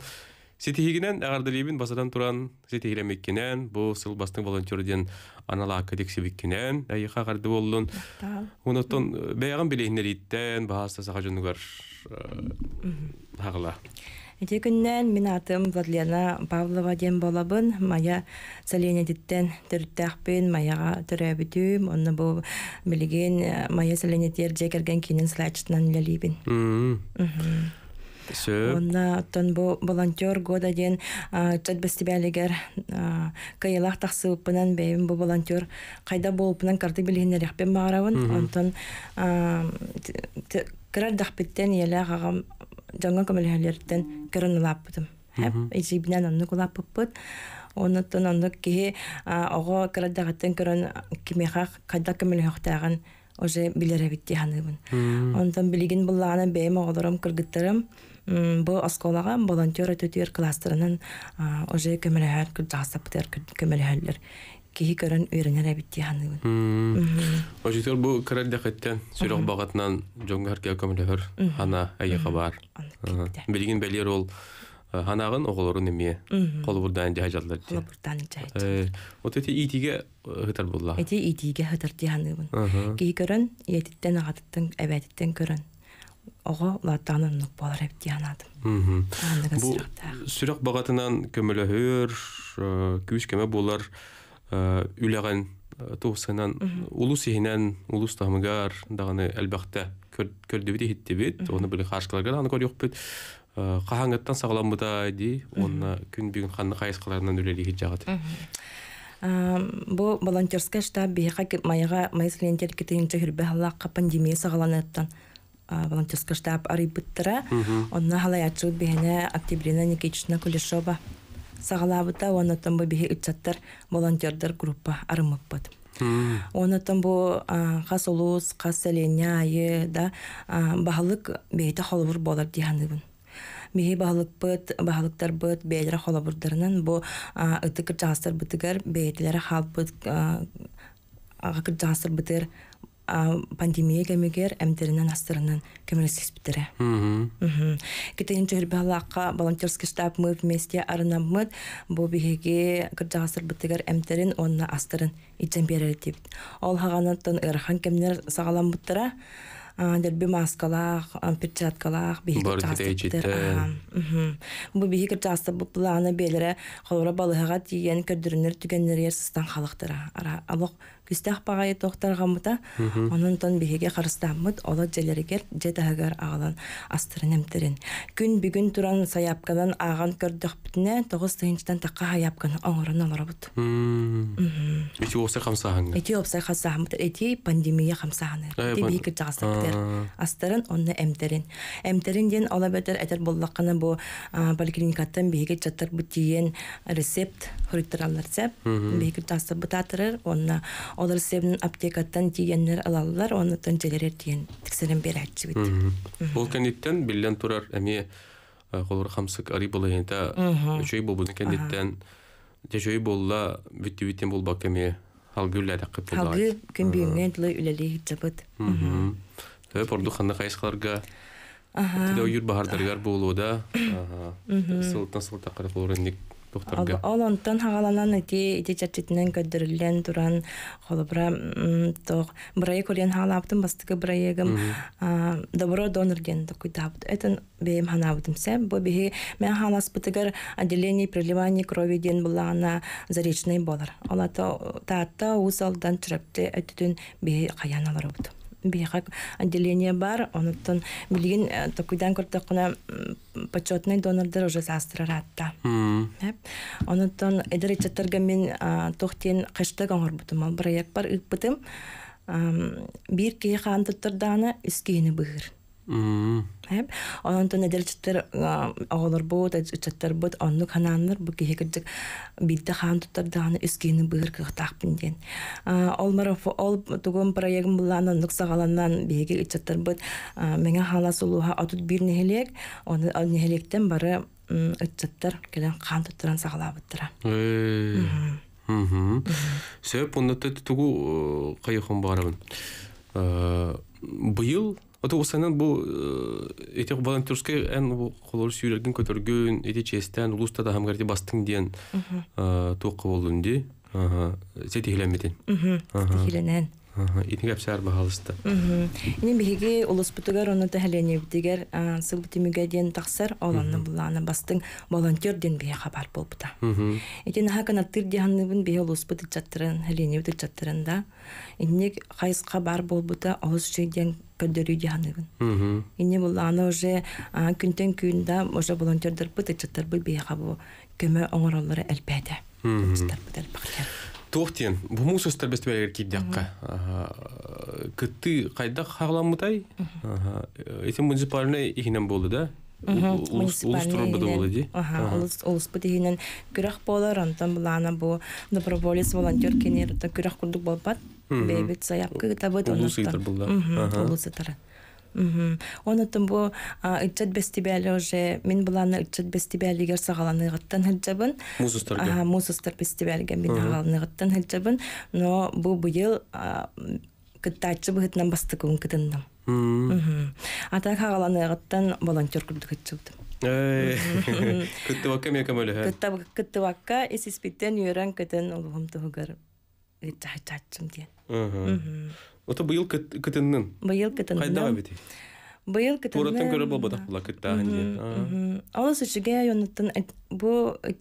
сетегінен әғардылебін басадан туран сетихилемеккенен, бұл сылбастың волонтерден анала акадек себеккенен, әйіға ғарды болын. Оныттан бәйіған білейінер еттен, бағасы саға жонығар ә, ағыла. Эти күннән мен атым Владлена Павлова ден болабын, мая соленетиттен маяға маяга түйім. онны бұл білген э, мая дер жекерген кинен слайчтан ләлейбін. Онна тұн бұл волонтер года ден чат бестибәлегер кайылах тахсыпынан бәйм бу волонтер кайда булыпынан карты билгеннәр яхпен маравын, онтон кырар жаңа көмөлһөлөрдөн көрөн улааппытым хэп эжибинен онну улааппыппыт онуттан Оға киһи ого кырадагаттан көрөн кимехах кайда көмөлөхтааган уже билеребитти ханыыбын онтон билигин буллагана бээм оголорум кыргыттарым Бұл волонтер киһи көрөн үйрәнер әбитти ханыгын. Ожитер бу кәрәл дәхәттән сөрөк багытнан җоңгар кә көмләһөр хана әйе хабар. Билгин белер ул э, ханагын оғлору неме кол бурдан җаҗалдар. Кол бурдан э, Вот эти итиге э, хытар булла. Эти итиге хытар ди ханыгын. Киһи көрөн ятиттән агаттын әбәттен көрөн. Ого латанын нук болар әп диянадым. Бу сөрөк багытынан көмләһөр күз кеме булар. Э, үләгән э, тугысынан улус сигенән улус тамыгар даганы әлбәхтә көрдү бит оны биле хашкаларга аны көр юк бит кахангаттан э, саглам ди онна күн бүгүн ханны кайыскаларынан үлели хит жагат бу волонтерская штаб биха маяга майслентер китинче хирбехла пандемия сагланаттан волонтерская штаб арыбыттыра онна халаячу бихене октябрина никитична кулешова сағалабыта онотон бу биһи үтсаттар волонтердар группа арымыппыт онотон бу қас улус қас селене айы да бағылық бейті қолыбыр болар диһаныбын биһи баһылыкпыт баһылыктарбыт бээлери холобурдарынан бу ытыкыр жаастар бытыгар бейтилери халпыт ага жағыстар бытыр пандемия кемигер эмтеринен астырынан кемелесиспитире. Китен жөрбе алақа волонтерский штаб мы вместе арынаммыт бу биһиги асыр бытыгар эмтерин онна астырын ичен берер деп. Ол хаганаттан ырхан кемнер сагалам буттыра. Дерби маскалах, перчаткалах, бихикер частыптыр. Бу бихикер часты бу планы белере, холора балыға тиген көрдүрүнөр түгеннер ер сыстан халықтыра. алоқ күстәх пагай тохтаргамыта онун тон биһиге харыстаммыт оло желергер жетагар агалан терин. күн бүгүн туран саяпкадан аган көрдөкпүтүнэ тогуз тыйынчтан такка саяпкан оңорун олорбут эти опсай хамсахан эти опсай хамсахан эти пандемия хамсахан эти биһиге жагастыктер астырын онны эмтерин эмтерин ден ола этер боллаккана бу поликлиникаттан биһиге жаттар бутиен рецепт хуриттаралар рецепт биһиге жастыр бутатырыр онна алар себен аптекадан тигәннәр алалар, аны тәнҗәләр дигән тиксәнем бер әйтчеп үтте. Ул кандидаттан билән турар, әми кулыр э, хамсык ари була э, инде үчәй бу бузы кандидаттан дәҗәй булла бит-битен булба кеме хал дә кып булар. Хәгы кем бигәнтле үләлек җабат. Төп орду ханда кайсыларга Аһа. Тәдәүйүр баһардарлар булуда. Аһа. Султа-султа кырып урынник тухтарга ол онтон хагаланан ити ити чачитинен көддүрүллен туран холобра тох брае колен халаптын бастыгы браегим добро донор ген токуйтабыт этен бейм ханабытымсе бу бихи мен халаспытыгар отделение приливания крови ден булана заречный болар олата таатта усалдан чүрөптү өтүтүн бихи каяналар бут бихак отделение бар, онуттан билигин э, токуйдан көртөккүнө почетный донордор уже саастыраратта. Онуттан эдер ичеттерге мен э, тохтен кыштык оңорбутум, ал проект бар ыкпытым. Бир кии хаан туттурдаана үскени быгыр. Мм. Әннән тедер чәтәр, а олр бу течәтәр бут, а хананнар ханамныр бу кегечек бит таң тутар даны искенне бер кеге ден. Ал олмыр а ол туган проект булган нуксагаланнан беге течәтәр бут, а менә халас улы ха атты аны гелеектен бары течәтәр белән хан туран саглап Мм. Мм. Сөйп тугу э, Ото осанын бу эти волонтёрскэ эн бу холор сүйлөргөн көтөргөн эти честен улуста да хамгарди бастың диен э тоо кылынды. Ага. Сети хеленмеден. Ага. Сети Итинг апсар баһалысты. Ине биһиги уласпытыгар оны тахлени битигер сыл битимиге ден тахсар оланны буланы бастың волонтер ден бие хабар булбыта. Итин хакана тир диһанныбын бие уласпытык чаттырын хәлене битик да. Инне хайс хабар булбыта авыз шейдән көдөрү бун. Ине буланы уже күнтен күндә уже волонтердер битик чаттыр бие хабу көмө оңороллары әлбәттә. Чаттыр битер бакча тохтен буму сөстәрбест бәйгер киддякка кытты кайда хагламытай этим муниципальный ихинен болды да да болды болады. болар бұл, доброволец волонтер кенер Онытым бу үтчет бестибәле уже мин буланы үтчет бестибәле гер сагаланы гыттан хәлҗәбен. Ага, мусыстыр бестибәлгә мин халаны гыттан хәлҗәбен, но бу буел кыттач бу гыттан басты күн кыттан. А так халаны гыттан волонтёр күрдү кыттыт. Кыттыбакка мия камалы. Кыттыбакка кыттыбакка эсис питтен юран кыттан улгым тугары. Итта хаттым дия. Ота быйыл кытыннын. Быйыл кытыннын. Кайда бит? Быйыл кытыннын. Туратын көрө болбадак була кыттагын же. Алыс үчүгө юнуттан бу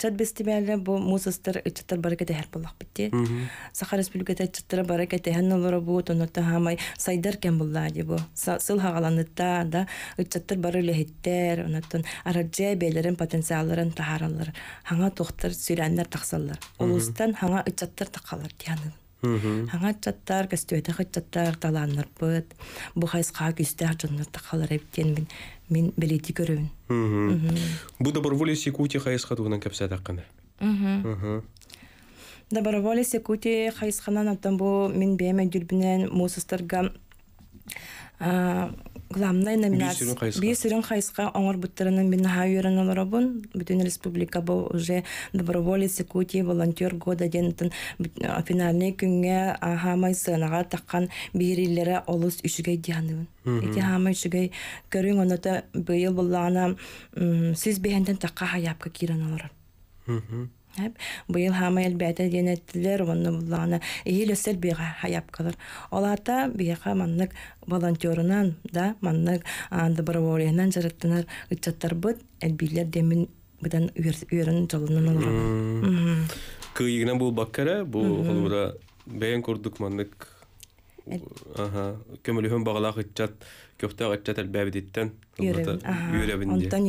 чат бестибеле бу музыстар чаттар баракет хер булак битти. Сахар республикада чаттар баракет хан олоро бу тонотта хамай сайдар кен булла же бу. Сыл хагаланытта да чаттар барылы хеттер, онотон араджа белерин потенциалларын тахаралар. Ханга тохтар сүрәннәр таксаллар. Олустан ханга чаттар такалар диянын. Аңатчаттар, көстөйті бұд. таланнырпыт, бұқайсқа күсті ақчыннырты қалар әбіттен мен, мен білеті көрімін. Бұ бір волесі көте қайысқа туғынан көпсәді аққаны. Э? Да волес екуте көте аттан бұл мен бәймә дүрбінен мұсыстарға Главный номинация. Бир сүрүн кайсыкка оңор буттарынын мен хайырын бун. Бүтүн республика бу уже доброволец, кути, волонтёр года дентин финалне күнгә ахамай сынага таккан бирилерге олус үчүгө дияныбын. Эти хамай үчүгө көрүң онота быйыл буллана сиз бенден такка хаяпка киренолор. Бұйыл хамай әлбәтә денеттілер, оны бұллағына ел өсіл бейға хаяп Олата бейға маннық волонтерынан да бір ойынан жараттынар үтчаттар бұд, әлбейлер демін бұдан жолынан олған. егінен бұл баққара, бұл қолыра бәйін көрдік бұл бұл көптө гаччатар бәбидиттен юребин онтон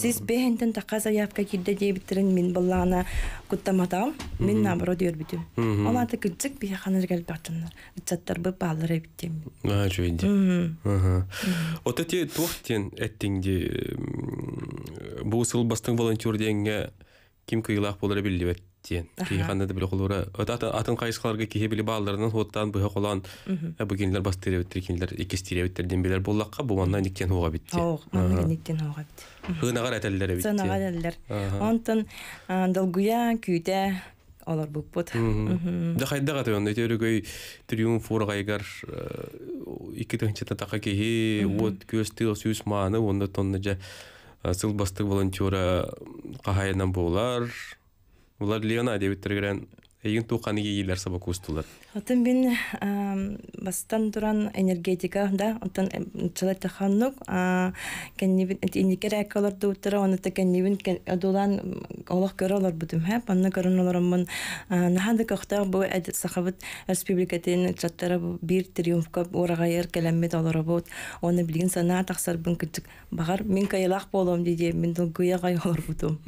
Сіз аха сиз заявка дебиттерин мин куттаматам мин наоборот бы баалар эбиттем а вот эти волонтер ким болар билдибет диэн кииханна да атын кайыскаларга кихе били баалдарынан хуттан быһа холан бүгинлер э, бастыребиттер кинилер дембелер буллакка буманна никтен хуга битти никтен хуга битти хынагар этеллер битти хынагар этеллер онтон долгуя олар да триумф ургайгар э, така кихи вот көстү сүз мааны онда тонна э, Улар Леона дебит тергерен Эйин ә туқаны сабақ саба Отын бин бастан туран энергетика да, отын э, чылай таханнук, кеннибин иникер акалар дуутыра, оны та кеннибин адулан олах көрі олар бұдым хэп, анна көрін оларымын нахады кақтағы бұ әдет э, сақабыт республикатын чаттары бір триумфқа орағайыр кәләммет олары бұд, оны білген сана тақсар бұн күтік бағар, мен кайылақ болуым деде мен дұлгуя қай олар бұдым.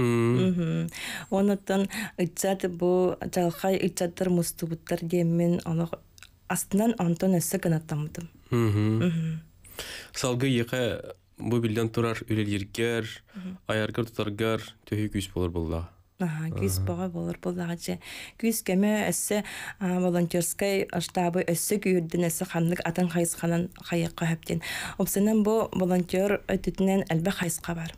Оныттан үтсәті бұ жалқай үтсәттір мұстыбыттар деймін мен Антон астынан онтон өссө гынаттамытым салгы еқа бу билден турар үлелергер аяргер тұтаргар төхе күйс болор булла Ага, күйіс болыр болды же. Күйіс кәмі әсі волонтерскай штабы әсі күйірден әсі қамдық атын қайысқанан қайыққа әптен. Опсынан бұл волонтер өтітінен әлбі қайысқа бар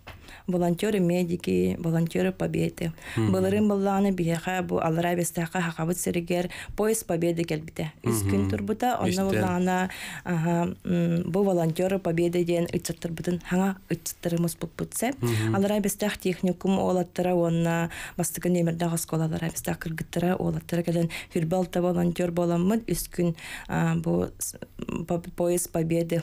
волонтеры медики, волонтеры победы. Былырым былланы биэхэ бу алара бестаха хакабыт сергер поезд победы келбите. Үс күн турбута, онна улана бу волонтеры победы ден ытсаттырбытын хаңа ытсаттырымыз бутсе. Алара бестах техникум олаттыра онна бастыгы немердагы сколалара бестах кыргыттыра олаттыра келен фирбалта волонтер боламмын үс күн бу поезд победы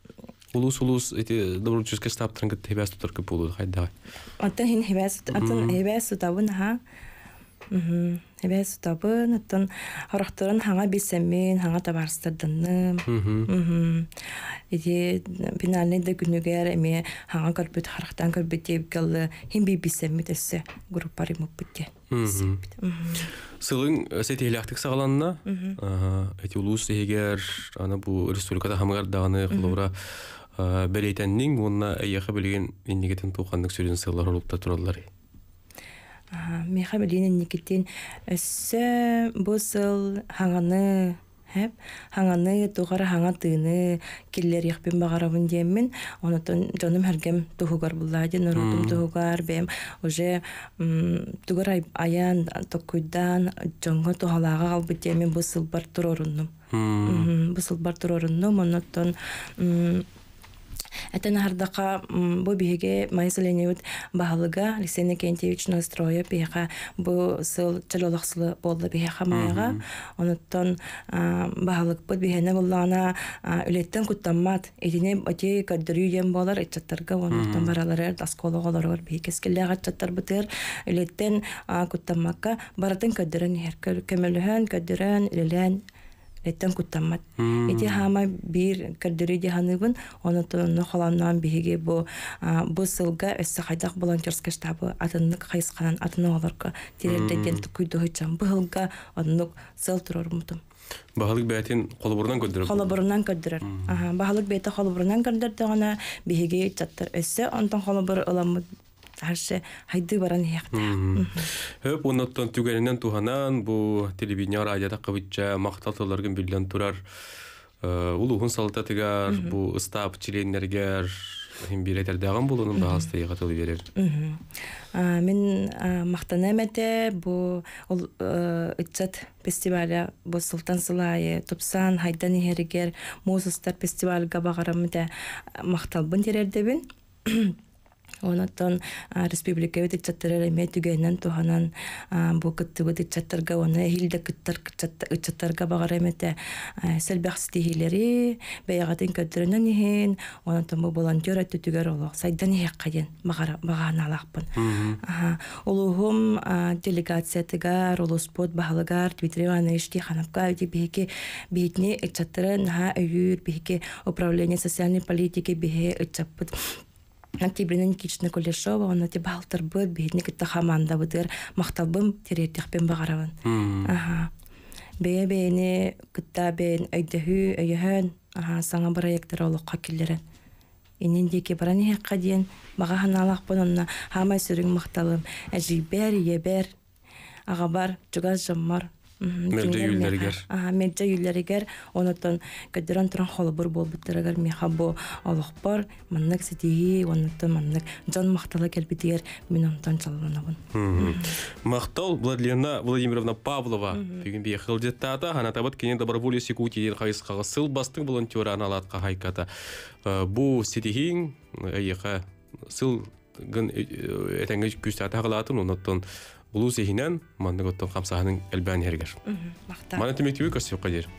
Улус улус эти доброческие штабтрын гэт тебес тур кэ булу хайда. Аттан хин хивас аттан эвес табын ха. Мхм. Эвес табын аттан харахтрын хага бисэм мен хага табарстырдын. Мхм. Мхм. Эти пенальный дэ гүнүгэр эме хага кэрбит харахтан кэрбит деп кэлэ хин би бисэм мэтэсэ группари мэпкэ. Мхм. Сылын э, сэти лахтык сагланна. Мхм. Ага. Эти улус эгер ана бу республикада хамгар даганы кылыура бәлейтәннің онна аяқы білген еннегетін туқанның сөйлен сыйлар ұлықта тұралар. Меха білген еннегетін өссі бұсыл хаңаны Хэп, хаңаны тугар хаңа тыны киллер яхпен багарабын диеммин онотон жоным туһугар тугугар ди нурудум туһугар бем уже тугар аян токуйдан жоңго тухалага калбы диеммин бу сылбар турорунум бу сылбар турорунум онотон Этен хардака бу биһиге майзленеут баһалыга Алексей Кентевич настроя биһа бу сыл чалолахсылы болды биһа маяга. Онуттан баһалык бу биһене буллана үлеттен куттаммат этине бати каддырыйем болар этчаттарга онуттан баралары даскологолор бар биһикескелле гатчаттар бытыр үлеттен куттаммакка баратын каддырын хер кемелһен каддырын илелен Эттен куттаммат. Эти хама бир кэрдэри диханыгын, оны тонны холаннан биһиге бу бу сылга эссе хайдах волонтерский штабы атыннык хайсканан атыны оларка тирерден тукуйду хычам. Бу хылга оннук сыл турор мутум. Баһалык бәйтен холобурнан көрдөрөр. Холобурнан көрдөрөр. Аха, баһалык бәйте холобурнан көрдөрдө гана биһиге чаттыр. Эссе онтон холобур ыламы Арше хайды баран яхта. Хөп унаттан түгәлендән туханан бу телевизия радиода кыбытча мактатларга билдән турар. Э, Улу хун салта тигәр бу истап чилендергә һәм билетер дәгән булуның баһасы ягытылып берер. А э, мен э, мактанамәтә бу ул иҗат фестивале бу Султан Сылайы тупсан хайдан ярыгәр музыстар фестивале габарамыда мактал бүндерер дибен. Онотон республика өтетчаттар эме түгеннен туханан бу кыттыбыт итчаттарга оны хилде кыттар итчаттарга багар эмете э, сэлбэх стихилери бэягатын ихин онотон бу волонтер сайдан ихек каден багана алакпын улугум делегациятыгар улуспот баалыгар дмитрий иванович тихановка үти бихики бихитни итчаттары наха өйүр бихики управление социальной политики бихи итчаппыт Тибринен кичне кулешова, он ти балтар бут, бедник это хаманда бутер, махтабым теретихпен багаравын. Ага. Бе бени кита бен айдаху айхан, ага саңа проекттер олы хакиллерен. Инен деке барани хакка диен, бага ханалах бононна, хамай сүрүн махталым, эжибер ебер, ага бар, жугаз жаммар, мөлдө үйүллеригер мөлдө үйүллеригер онотон кадерон туран холобур болбуттарыгар миха бу олохпор маннык ситии онотон маннык жан мактала келбитигер мен онтон жалланабын мактал владлена владимировна павлова бүгүн биехил ана ханатабыт кене доброволец якутияден кайыскага сыл бастың волонтера аналатка хайката э, бу ситихиң ыйыха э, сыл гын э, этеңге күстата кылатын онотон булу сехинен мандыготтон камсаханын элбан ергер мана темектиби көрсөп кадир